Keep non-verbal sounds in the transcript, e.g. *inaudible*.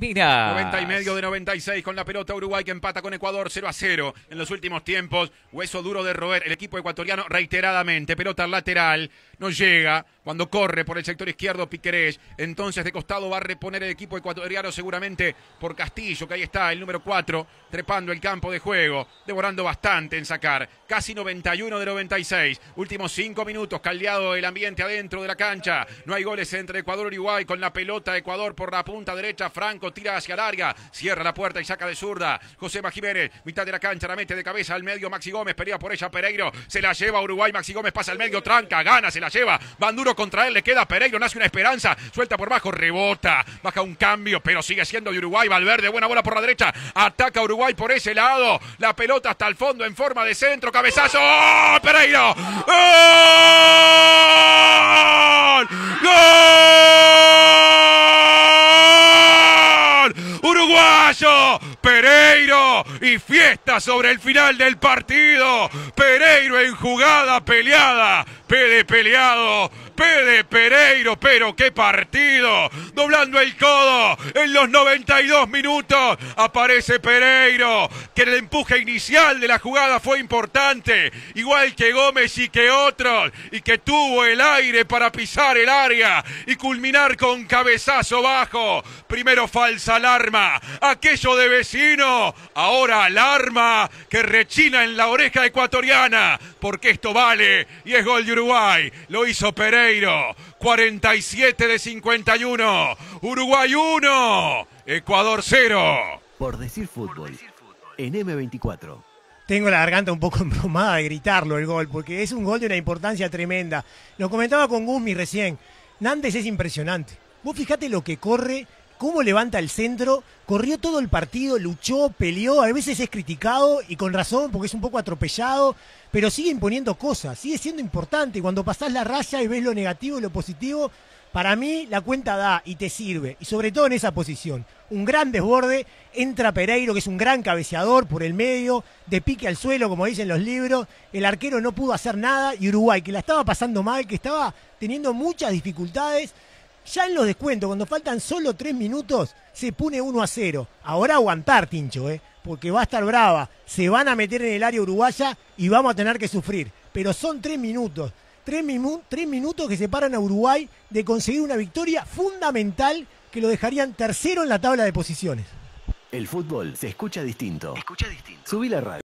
90 y medio de 96 con la pelota Uruguay que empata con Ecuador 0 a 0 en los últimos tiempos. Hueso duro de roer el equipo ecuatoriano reiteradamente. Pelota lateral, no llega. Cuando corre por el sector izquierdo Piquerés, entonces de costado va a reponer el equipo ecuatoriano seguramente por Castillo, que ahí está el número 4, trepando el campo de juego, devorando bastante en sacar. Casi 91 de 96. Últimos 5 minutos, caldeado el ambiente adentro de la cancha. No hay goles entre Ecuador y Uruguay con la pelota Ecuador por la punta derecha. Franco tira hacia larga, cierra la puerta y saca de zurda. José Jiménez, mitad de la cancha, la mete de cabeza al medio. Maxi Gómez pelea por ella. Pereiro se la lleva Uruguay. Maxi Gómez pasa al medio, tranca, gana, se la lleva. Banduro duro contra él, le queda a Pereiro, nace una esperanza, suelta por bajo, rebota, baja un cambio, pero sigue siendo de Uruguay. Valverde, buena bola por la derecha, ataca Uruguay por ese lado. La pelota hasta el fondo en forma de centro, cabezazo. ¡oh, Pereiro! ¡Oh! Pereiro y fiesta sobre el final del partido. Pereiro en jugada peleada, ¡Pede peleado. ¡Pede Pereiro, pero qué partido. Doblando el codo en los 92 minutos aparece Pereiro, que el empuje inicial de la jugada fue importante, igual que Gómez y que otros, y que tuvo el aire para pisar el área y culminar con cabezazo bajo. Primero falsa alarma, aquello de vecino, ahora alarma que rechina en la oreja ecuatoriana, porque esto vale y es gol de Uruguay, lo hizo Pereiro, 47 de 51, Uruguay 1, Ecuador 0. Por decir fútbol, en M24. Tengo la garganta un poco *laughs* embromada de gritarlo el gol, porque es un gol de una importancia tremenda. Lo comentaba con gumi recién. Nantes es impresionante. Vos fijate lo que corre cómo levanta el centro, corrió todo el partido, luchó, peleó, a veces es criticado y con razón porque es un poco atropellado, pero sigue imponiendo cosas, sigue siendo importante. Cuando pasás la raya y ves lo negativo y lo positivo, para mí la cuenta da y te sirve, y sobre todo en esa posición. Un gran desborde, entra Pereiro, que es un gran cabeceador por el medio, de pique al suelo, como dicen los libros, el arquero no pudo hacer nada y Uruguay, que la estaba pasando mal, que estaba teniendo muchas dificultades, ya en los descuentos, cuando faltan solo tres minutos, se pone 1 a 0. Ahora aguantar, Tincho, ¿eh? porque va a estar brava. Se van a meter en el área uruguaya y vamos a tener que sufrir. Pero son tres minutos. Tres, tres minutos que separan a Uruguay de conseguir una victoria fundamental que lo dejarían tercero en la tabla de posiciones. El fútbol se escucha distinto. Escucha distinto. Subí la radio.